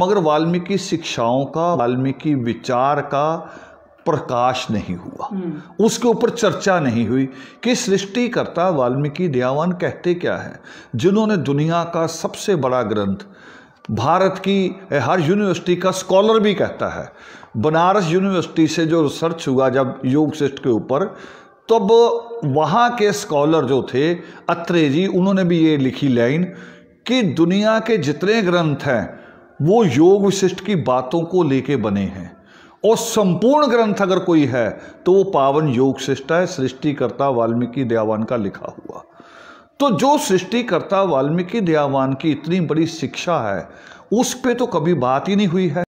मगर वाल्मीकि शिक्षाओं का वाल्मीकि विचार का प्रकाश नहीं हुआ हम्म। उसके ऊपर चर्चा नहीं हुई कि सृष्टिकर्ता वाल्मीकि दयावान कहते क्या है जिन्होंने दुनिया का सबसे बड़ा ग्रंथ भारत की हर यूनिवर्सिटी का स्कॉलर भी कहता है बनारस यूनिवर्सिटी से जो रिसर्च हुआ जब योग सिस्ट के ऊपर तब वहाँ के स्कॉलर जो थे अत्रे जी उन्होंने भी ये लिखी लाइन कि दुनिया के जितने ग्रंथ हैं वो योग विशिष्ट की बातों को लेके बने हैं और संपूर्ण ग्रंथ अगर कोई है तो वो पावन योग शिष्ट है सृष्टिकर्ता वाल्मीकि दयावान का लिखा हुआ तो जो सृष्टिकर्ता वाल्मीकि दयावान की इतनी बड़ी शिक्षा है उस पर तो कभी बात ही नहीं हुई है